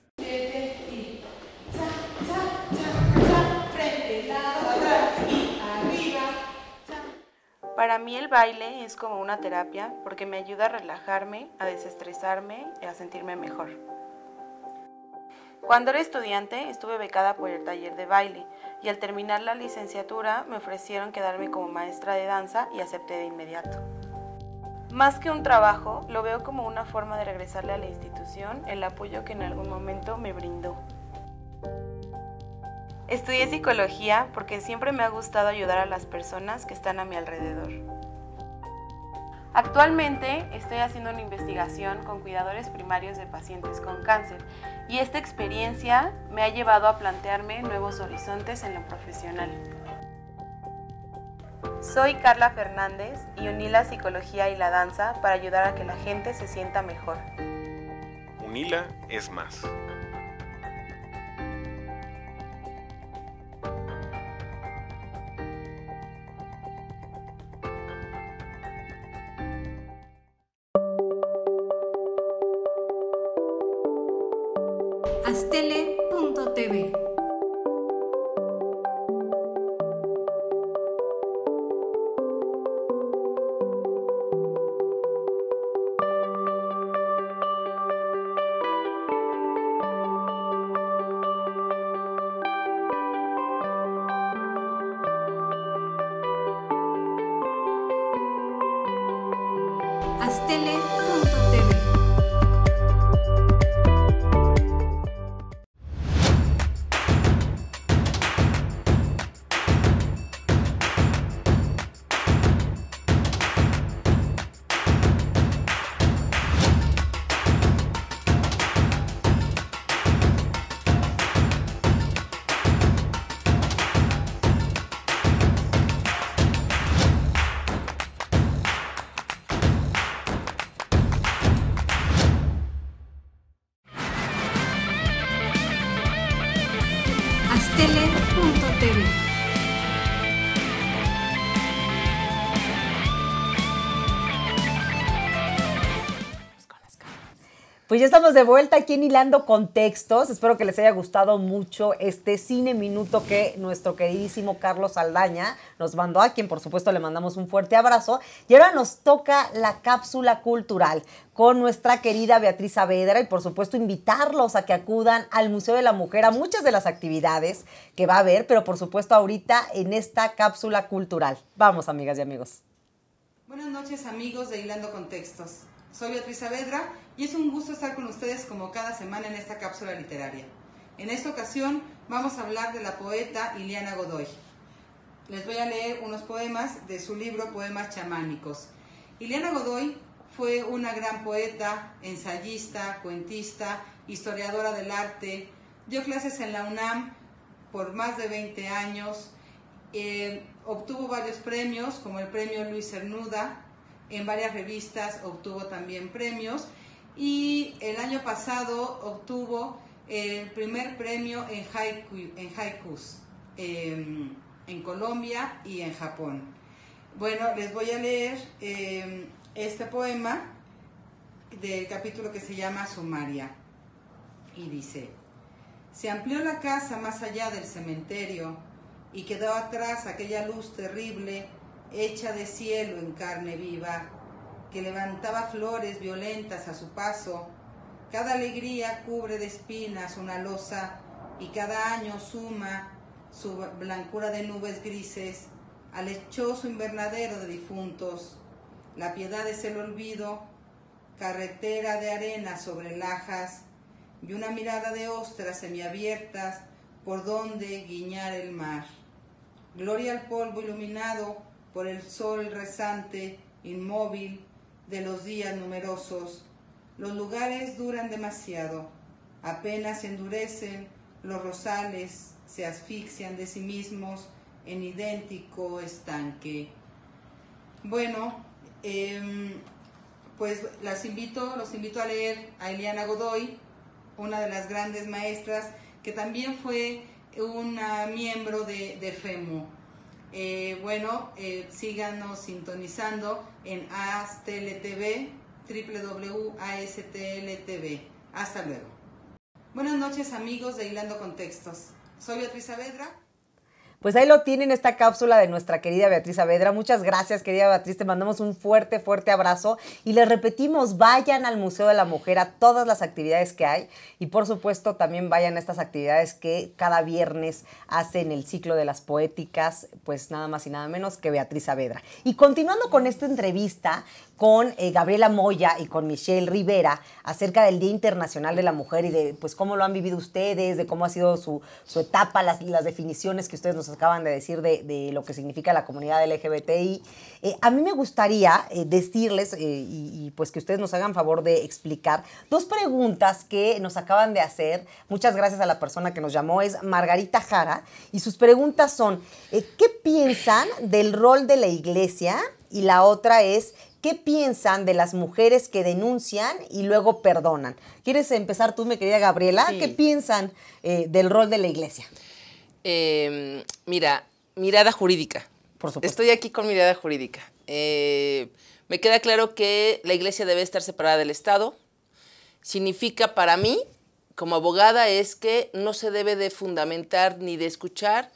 E: baile es como una terapia porque me ayuda a relajarme, a desestresarme y a sentirme mejor. Cuando era estudiante estuve becada por el taller de baile y al terminar la licenciatura me ofrecieron quedarme como maestra de danza y acepté de inmediato. Más que un trabajo, lo veo como una forma de regresarle a la institución el apoyo que en algún momento me brindó. Estudié psicología porque siempre me ha gustado ayudar a las personas que están a mi alrededor. Actualmente estoy haciendo una investigación con cuidadores primarios de pacientes con cáncer y esta experiencia me ha llevado a plantearme nuevos horizontes en lo profesional. Soy Carla Fernández y uní la psicología y la danza para ayudar a que la gente se sienta mejor.
D: Unila es más.
B: ya estamos de vuelta aquí en Hilando Contextos. Espero que les haya gustado mucho este cine minuto que nuestro queridísimo Carlos Aldaña nos mandó, a quien por supuesto le mandamos un fuerte abrazo. Y ahora nos toca la cápsula cultural con nuestra querida Beatriz Avedra y por supuesto invitarlos a que acudan al Museo de la Mujer a muchas de las actividades que va a haber, pero por supuesto ahorita en esta cápsula cultural. Vamos amigas y amigos.
F: Buenas noches amigos de Hilando Contextos. Soy Beatriz Avedra y es un gusto estar con ustedes como cada semana en esta cápsula literaria. En esta ocasión vamos a hablar de la poeta Iliana Godoy. Les voy a leer unos poemas de su libro Poemas chamánicos. Iliana Godoy fue una gran poeta, ensayista, cuentista, historiadora del arte, dio clases en la UNAM por más de 20 años, eh, obtuvo varios premios, como el premio Luis Cernuda, en varias revistas obtuvo también premios y el año pasado obtuvo el primer premio en, haiku, en haikus em, en Colombia y en Japón. Bueno, les voy a leer em, este poema del capítulo que se llama Sumaria y dice, se amplió la casa más allá del cementerio y quedó atrás aquella luz terrible hecha de cielo en carne viva que levantaba flores violentas a su paso. Cada alegría cubre de espinas una losa y cada año suma su blancura de nubes grises al lechoso invernadero de difuntos. La piedad es el olvido, carretera de arena sobre lajas y una mirada de ostras semiabiertas por donde guiñar el mar. Gloria al polvo iluminado por el sol rezante, inmóvil, de los días numerosos. Los lugares duran demasiado, apenas endurecen, los rosales se asfixian de sí mismos en idéntico estanque. Bueno, em, pues las invito, los invito a leer a Eliana Godoy, una de las grandes maestras, que también fue una miembro de, de FEMO. Eh, bueno, eh, síganos sintonizando en ASTLTV, www.astltv. Hasta luego. Buenas noches amigos de Hilando Contextos. Soy Beatriz Saavedra.
B: Pues ahí lo tienen esta cápsula de nuestra querida Beatriz Avedra, Muchas gracias, querida Beatriz. Te mandamos un fuerte, fuerte abrazo. Y les repetimos, vayan al Museo de la Mujer a todas las actividades que hay. Y por supuesto, también vayan a estas actividades que cada viernes hacen el ciclo de las poéticas, pues nada más y nada menos que Beatriz Avedra Y continuando con esta entrevista con eh, Gabriela Moya y con Michelle Rivera acerca del Día Internacional de la Mujer y de pues cómo lo han vivido ustedes, de cómo ha sido su, etapa, las, las definiciones que ustedes nos acaban de decir de, lo que significa la comunidad LGBTI. Eh, a mí me gustaría eh, decirles eh, y, pues que ustedes nos hagan favor de explicar dos preguntas que nos acaban de hacer. Muchas gracias a la persona que nos llamó, es Margarita Jara, y sus preguntas son, ¿qué piensan del rol de la iglesia? Y la otra es, ¿Qué piensan de las mujeres que denuncian y luego perdonan? ¿Quieres empezar tú, mi querida Gabriela? ¿Qué piensan del rol de la iglesia?
C: Em, mira, mirada jurídica. Por Estoy aquí con mirada jurídica. Eh, me queda claro que la iglesia debe estar separada del Estado. Significa para mí, como abogada, es que no se debe de fundamentar ni de escuchar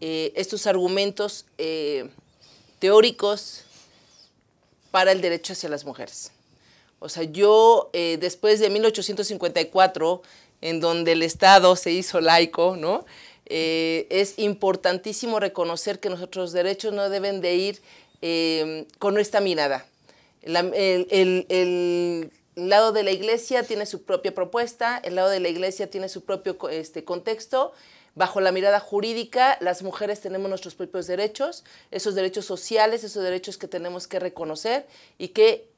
C: eh, estos argumentos eh, teóricos para el derecho hacia las mujeres. O sea, yo después de 1854, en donde el Estado se hizo laico, ¿no? Eh, es importantísimo reconocer que nuestros derechos no deben de ir em, con nuestra mirada. el, lado de la iglesia tiene su propia propuesta, el lado de la iglesia tiene su propio este, contexto. Bajo la mirada jurídica, las mujeres tenemos nuestros propios derechos, esos derechos sociales, esos derechos que tenemos que reconocer y que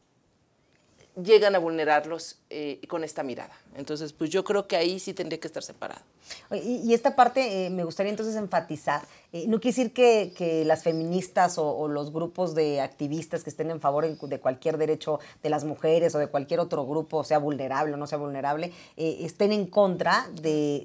C: llegan a vulnerarlos eh, con esta mirada. Entonces, pues yo creo que ahí sí tendría que estar separado.
B: Y, esta parte eh, me gustaría entonces enfatizar eh, no quiere decir que, las feministas o, los grupos de activistas que estén en favor de cualquier derecho de las mujeres o de cualquier otro grupo, sea vulnerable o no sea vulnerable, eh, estén en contra de,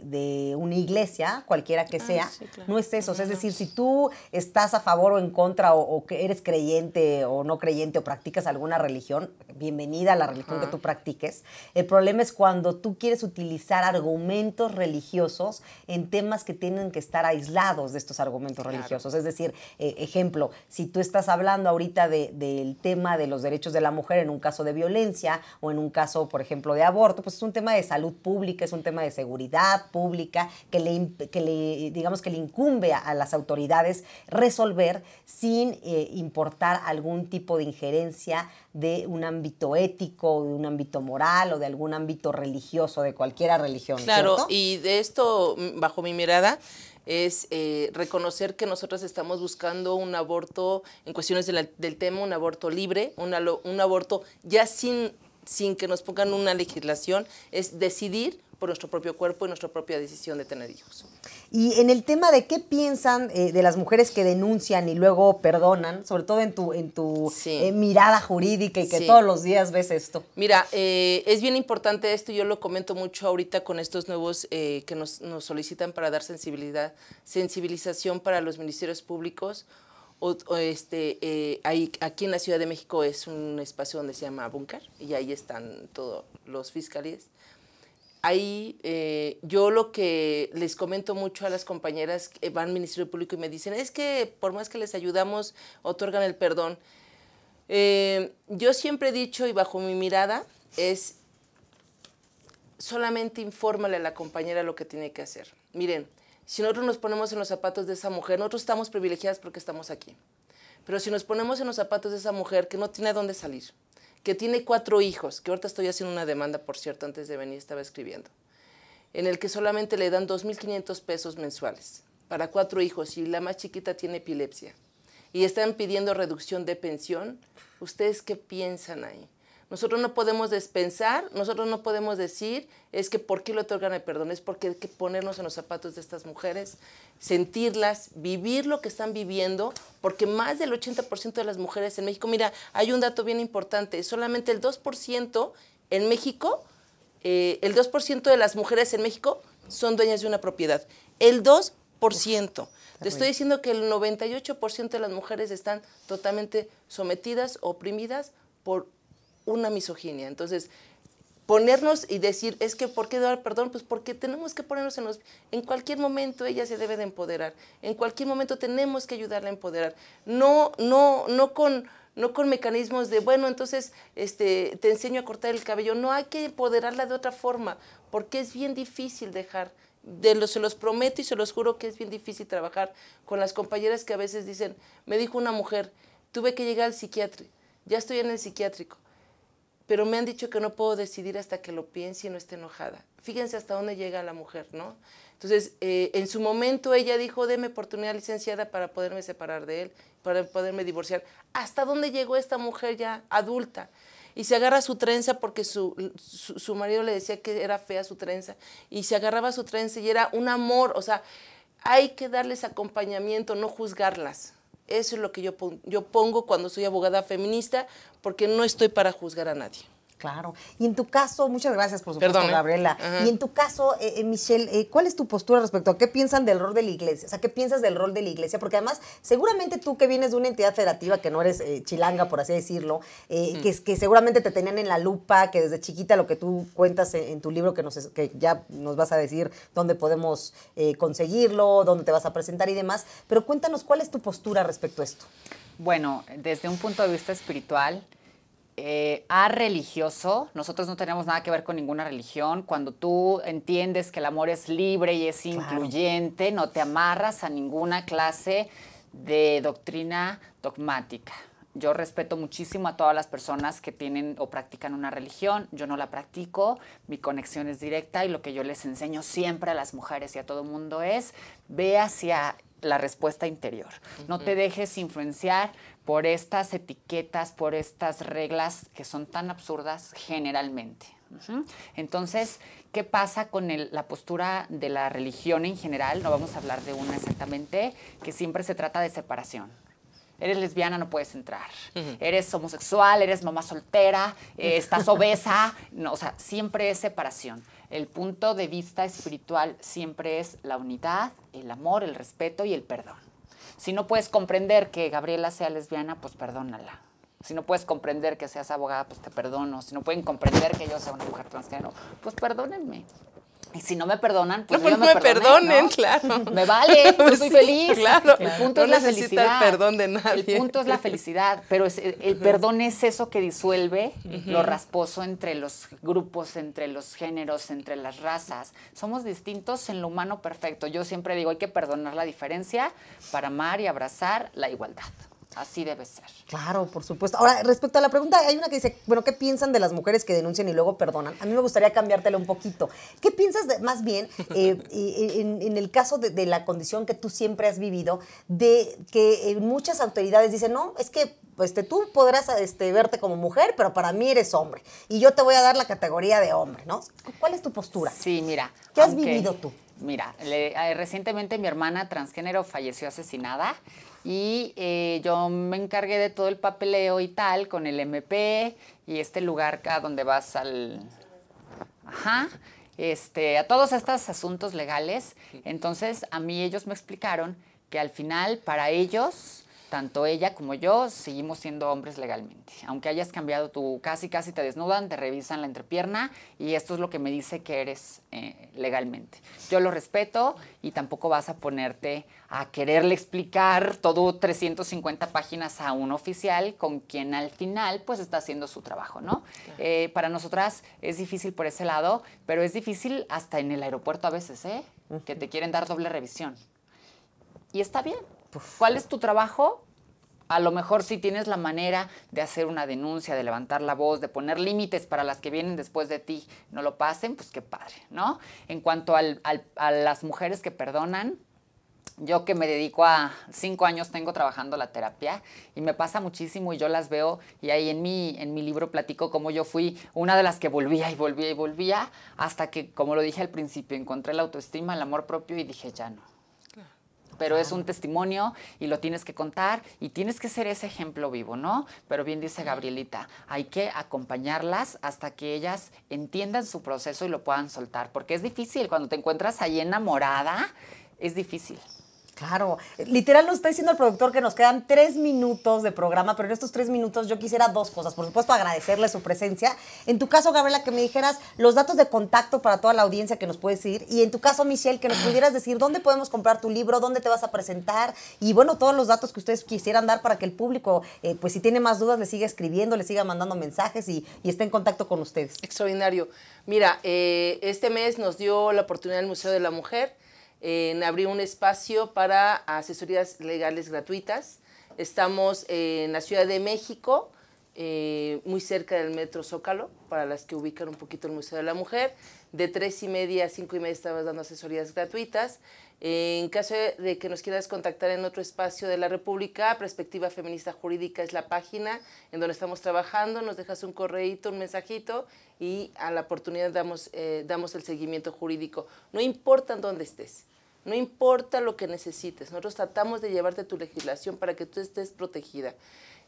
B: una iglesia, cualquiera que ah, sea. No es eso. es decir, si tú estás a favor o en contra o, eres creyente o no creyente o practicas alguna religión, bienvenida a la religión que tú practiques. El problema es cuando tú quieres utilizar argumentos religiosos en temas que tienen que estar aislados de estos argumentos religiosos. Es decir, eh, ejemplo, si tú estás hablando ahorita del tema de los derechos de la mujer en un caso de violencia o en un caso, por ejemplo, de aborto, pues es un tema de salud pública, es un tema de seguridad pública que le, que le digamos, que le incumbe a, las autoridades resolver sin eh, importar algún tipo de injerencia de un ámbito ético, de un ámbito moral o de algún ámbito religioso, de cualquiera religión. Claro,
C: y de esto, bajo mi mirada, es eh, reconocer que nosotros estamos buscando un aborto, en cuestiones del tema, un aborto libre, un aborto ya sin sin que nos pongan una legislación, es decidir por nuestro propio cuerpo y nuestra propia decisión de tener hijos.
B: Y en el tema de qué piensan eh, de las mujeres que denuncian y luego perdonan, sobre todo en tu, en tu eh, mirada jurídica y que todos los días ves esto.
C: Mira, eh, es bien importante esto, yo lo comento mucho ahorita con estos nuevos que nos, nos solicitan para dar sensibilidad, sensibilización para los ministerios públicos este, eh, aquí en la Ciudad de México es un espacio donde se llama Búnker y ahí están todos los fiscales. Ahí eh, yo lo que les comento mucho a las compañeras que van al Ministerio Público y me dicen es que por más que les ayudamos, otorgan el perdón. Eh, yo siempre he dicho y bajo mi mirada es solamente infórmale a la compañera lo que tiene que hacer. Miren, si nosotros nos ponemos en los zapatos de esa mujer, nosotros estamos privilegiadas porque estamos aquí. Pero si nos ponemos en los zapatos de esa mujer que no tiene dónde salir, que tiene cuatro hijos, que ahorita estoy haciendo una demanda, por cierto, antes de venir estaba escribiendo, en el que solamente le dan 2.500 pesos mensuales para cuatro hijos y la más chiquita tiene epilepsia y están pidiendo reducción de pensión, ¿ustedes qué piensan ahí? Nosotros no podemos despensar, nosotros no podemos decir, es que por qué le otorgan el perdón, es porque hay que ponernos en los zapatos de estas mujeres, sentirlas, vivir lo que están viviendo, porque más del 80% de las mujeres en México, mira, hay un dato bien importante, solamente el 2% en México, eh, el 2% de las mujeres en México son dueñas de una propiedad. El 2%. Te estoy diciendo que el 98% de las mujeres están totalmente sometidas, oprimidas por una misoginia. Entonces, ponernos y decir, es que ¿por qué dar perdón? Pues porque tenemos que ponernos en los... En cualquier momento ella se debe de empoderar, en cualquier momento tenemos que ayudarla a empoderar. No, no, no con... No con mecanismos de, bueno, entonces este, te enseño a cortar el cabello. No hay que empoderarla de otra forma, porque es bien difícil dejar de los, se los prometo y se los juro que es bien difícil trabajar con las compañeras que a veces dicen, me dijo una mujer, tuve que llegar al psiquiatra, ya estoy en el psiquiátrico, pero me han dicho que no puedo decidir hasta que lo piense y no esté enojada. Fíjense hasta dónde llega la mujer, ¿no? Entonces, eh, en su momento ella dijo, deme oportunidad licenciada para poderme separar de él, para poderme divorciar. ¿Hasta dónde llegó esta mujer ya adulta? Y se agarra su trenza porque su, su marido le decía que era fea su trenza, y se agarraba su trenza y era un amor, o sea, hay que darles acompañamiento, no juzgarlas. Eso es lo que yo, pongo cuando soy abogada feminista, porque no estoy para juzgar a nadie.
B: Claro. Y en tu caso, muchas gracias por su Perdón, Gabriela. Y en tu caso, eh, eh, Michelle, eh, ¿cuál es tu postura respecto a qué piensan del rol de la iglesia? O sea, ¿qué piensas del rol de la iglesia? Porque además, seguramente tú que vienes de una entidad federativa, que no eres chilanga, por así decirlo, que, que seguramente te tenían en la lupa, que desde chiquita lo que tú cuentas en, tu libro, que, nos, que ya nos vas a decir dónde podemos conseguirlo, dónde te vas
D: a presentar y demás. Pero cuéntanos, ¿cuál es tu postura respecto a esto? Bueno, desde un punto de vista espiritual, eh, a religioso. Nosotros no tenemos nada que ver con ninguna religión. Cuando tú entiendes que el amor es libre y es incluyente, no te amarras a ninguna clase de doctrina dogmática. Yo respeto muchísimo a todas las personas que tienen o practican una religión. Yo no la practico, mi conexión es directa y lo que yo les enseño siempre a las mujeres y a todo el mundo es ve hacia la respuesta interior. No te dejes influenciar por estas etiquetas, por estas reglas que son tan absurdas generalmente. Entonces, ¿qué pasa con la postura de la religión en general? No vamos a hablar de una exactamente, que siempre se trata de separación. Eres lesbiana, no puedes entrar. Eres homosexual, eres mamá soltera, eh, estás obesa. No, o sea, siempre es separación. El punto de vista espiritual siempre es la unidad, el amor, el respeto y el perdón. Si no puedes comprender que Gabriela sea lesbiana, pues perdónala. Si no puedes comprender que seas abogada, pues te perdono. Si no pueden comprender que yo sea una mujer transgénero, pues perdónenme. Y si no me perdonan, pues no, pues me no me perdonen, claro. Me vale, yo soy feliz. Claro. El punto es la felicidad. El perdón de nadie. El punto es la felicidad, pero el, perdón es eso que disuelve lo rasposo entre los grupos, entre los géneros, entre las razas. Somos distintos en lo humano perfecto. Yo siempre digo, hay que perdonar la diferencia para amar y abrazar la igualdad. Así debe ser.
B: Claro, por supuesto. Ahora, respecto a la pregunta, hay una que dice, bueno, ¿qué piensan de las mujeres que denuncian y luego perdonan? A mí me gustaría cambiártelo un poquito. ¿Qué piensas más bien eh, eh, en, el caso de, la condición que tú siempre has vivido, de que eh, muchas autoridades dicen, no, es que este, tú podrás este, verte como mujer, pero para mí eres hombre. Y yo te voy a dar la categoría de hombre, ¿no?
D: ¿Cuál es tu postura? Sí, mira. ¿Qué has vivido tú? Mira, eh, recientemente mi hermana transgénero falleció asesinada y eh, yo me encargué de todo el papeleo y tal con el MP y este lugar acá donde vas al... Ajá. Este, a todos estos asuntos legales. Entonces, a mí ellos me explicaron que al final para ellos tanto ella como yo seguimos siendo hombres legalmente. Aunque hayas cambiado tu casi, casi te desnudan, te revisan la entrepierna y esto es lo que me dice que eres eh, legalmente. Yo lo respeto y tampoco vas a ponerte a quererle explicar todo 350 páginas a un oficial con quien al final pues está haciendo su trabajo, ¿no? Eh, para nosotras es difícil por ese lado, pero es difícil hasta en el aeropuerto a veces, ¿eh? Que te quieren dar doble revisión. Y está bien, ¿Cuál es tu trabajo? A lo mejor si tienes la manera de hacer una denuncia, de levantar la voz, de poner límites para las que vienen después de ti, no lo pasen, pues qué padre, ¿no? En cuanto a las mujeres que perdonan, yo que me dedico a cinco años tengo trabajando la terapia y me pasa muchísimo y yo las veo y ahí en mi, en mi libro platico cómo yo fui una de las que volvía y volvía y volvía hasta que, como lo dije al principio, encontré la autoestima, el amor propio y dije, ya no pero es un testimonio y lo tienes que contar y tienes que ser ese ejemplo vivo, ¿no? Pero bien dice Gabrielita, hay que acompañarlas hasta que ellas entiendan su proceso y lo puedan soltar, porque es difícil, cuando te encuentras ahí enamorada, es difícil. Claro, literal nos está diciendo el productor que nos quedan tres minutos de programa, pero en estos tres minutos
B: yo quisiera dos cosas. Por supuesto, agradecerle su presencia. En tu caso, Gabriela, que me dijeras los datos de contacto para toda la audiencia que nos puede seguir. Y en tu caso, Michelle, que nos pudieras decir dónde podemos comprar tu libro, dónde te vas a presentar y bueno, todos los datos que ustedes quisieran dar para que el público, eh, pues si tiene más dudas, le siga escribiendo, le siga mandando mensajes y, esté en contacto con ustedes. Extraordinario.
C: Mira, eh, este mes nos dio la oportunidad el Museo de la Mujer en abrir un espacio para asesorías legales gratuitas. Estamos en la Ciudad de México, eh, muy cerca del Metro Zócalo, para las que ubican un poquito el Museo de la Mujer. De tres y media a cinco y media estamos dando asesorías gratuitas. En caso de que nos quieras contactar en otro espacio de la República, Perspectiva Feminista Jurídica es la página en donde estamos trabajando. Nos dejas un correito, un mensajito y a la oportunidad damos, eh, el seguimiento jurídico. No importa dónde estés. No importa lo que necesites, nosotros tratamos de llevarte tu legislación para que tú estés protegida.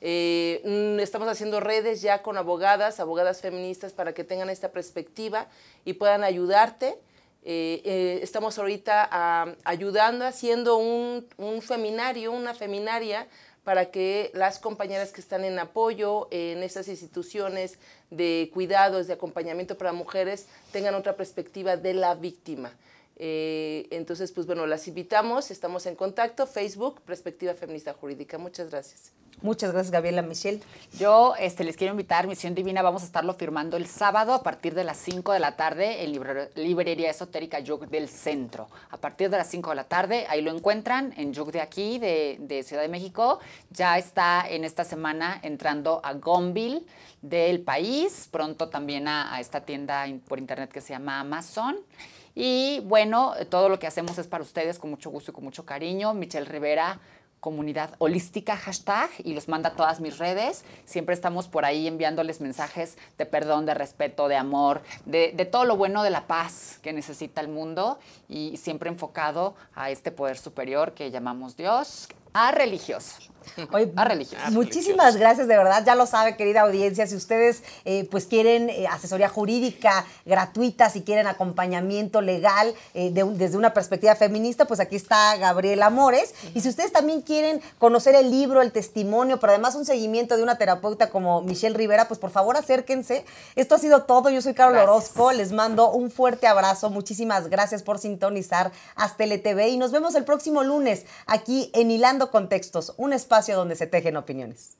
C: Eh, mm, estamos haciendo redes ya con abogadas, abogadas feministas, para que tengan esta perspectiva y puedan ayudarte. Eh, eh, estamos ahorita ah, ayudando, haciendo un, seminario, una feminaria para que las compañeras que están en apoyo en estas instituciones de cuidados, de acompañamiento para mujeres, tengan otra perspectiva de la víctima. Eh, entonces, pues bueno, las invitamos, estamos en
D: contacto, Facebook, Perspectiva Feminista Jurídica. Muchas gracias. Muchas gracias, Gabriela Michelle. Yo este, les quiero invitar, Misión Divina, vamos a estarlo firmando el sábado a partir de las 5 de la tarde en Librería Esotérica Yug del Centro. A partir de las 5 de la tarde, ahí lo encuentran en Yug de aquí, de, Ciudad de México. Ya está en esta semana entrando a Gonville del país, pronto también a, a esta tienda por internet que se llama Amazon. Y bueno, todo lo que hacemos es para ustedes con mucho gusto y con mucho cariño. Michelle Rivera, comunidad holística hashtag y los manda a todas mis redes. Siempre estamos por ahí enviándoles mensajes de perdón, de respeto, de amor, de, de, todo lo bueno de la paz que necesita el mundo y siempre enfocado a este poder superior que llamamos Dios, a religioso, a religioso, Muchísimas
B: gracias, de verdad. Ya lo sabe, querida audiencia. Si ustedes eh, pues quieren eh, asesoría jurídica gratuita, si quieren acompañamiento legal eh, desde una perspectiva feminista, pues aquí está Gabriela Amores. Y si ustedes también quieren conocer el libro, el testimonio, pero además un seguimiento de una terapeuta como Michelle Rivera, pues por favor acérquense. Esto ha sido todo. Yo soy Carol Orozco. Les mando un fuerte abrazo. Muchísimas gracias por sintonizar hasta LTV y nos vemos el próximo lunes aquí en Hilando Contextos, un espacio donde se tejen opiniones.